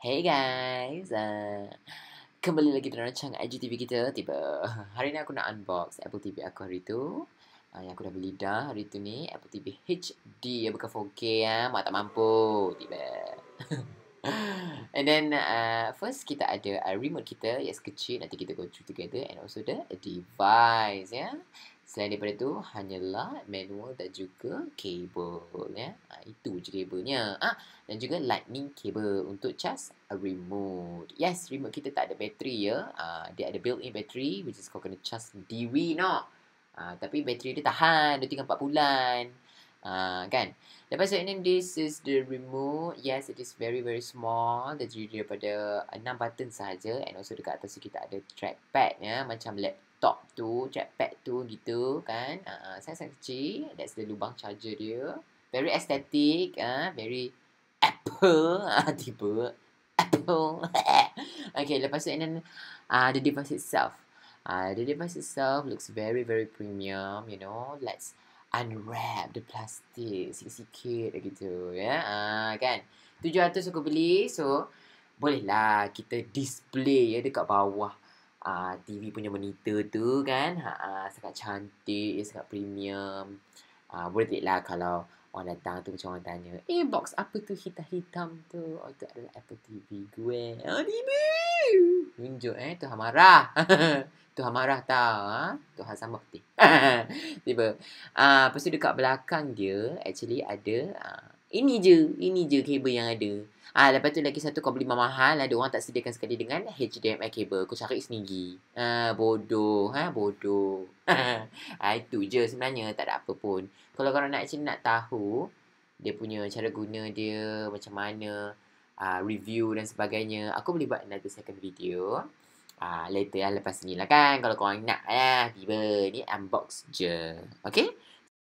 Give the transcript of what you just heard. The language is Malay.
Hey guys, uh, kembali lagi dalam rancang IGTV kita tiba. Hari ni aku nak unbox Apple TV aku hari tu. Uh, yang aku dah beli dah hari tu ni Apple TV HD yang bukan 4K ya, ah, mak tak mampu tiba. and then uh, first kita ada uh, remote kita yang yes, kecil nanti kita go through together and also the device ya. Selain daripada tu hanyalah manual dan juga kabel ya. Uh, itu je kabelnya. Ah dan juga lightning kabel untuk charge a remote. Yes, remote kita tak ada bateri ya. Ah dia ada built-in bateri which is kau kena charge sendiri no. Ah tapi bateri dia tahan dia tinggal 4 bulan. Ah, kan lepas tu and then this is the remote yes it is very very small dia terdiri daripada 6 button saja and also dekat atas tu kita ada trackpad ya macam laptop tu trackpad tu gitu kan uh, ah, saya sangat kecil that's the lubang charger dia very aesthetic ah uh, very apple uh, tiba apple okay lepas tu and then uh, the device itself uh, the device itself looks very very premium you know let's unwrap the plastik sikit-sikit gitu ya ah uh, kan 700 aku beli so bolehlah kita display ya dekat bawah uh, ah, TV punya monitor tu kan ha uh, sangat cantik ya sangat premium ah uh, boleh lah kalau orang datang tu macam orang tanya eh box apa tu hitam-hitam tu oh tu adalah Apple TV gue oh, ah, TV Tunjuk eh Tuhan marah Tuhan marah tau ha? Tuhan sama peti Tiba uh, Lepas tu dekat belakang dia Actually ada uh, Ini je Ini je kabel yang ada Ah, uh, Lepas tu lagi satu kau beli mahal Ada orang tak sediakan sekali dengan HDMI kabel Kau cari sendiri uh, Bodoh ha? Bodoh uh, Itu je sebenarnya Tak ada apa pun Kalau korang nak, actually, nak tahu Dia punya cara guna dia Macam mana Uh, review dan sebagainya Aku boleh buat another second video uh, Later lah lepas ni lah kan Kalau korang nak lah Tiba ni unbox je Okay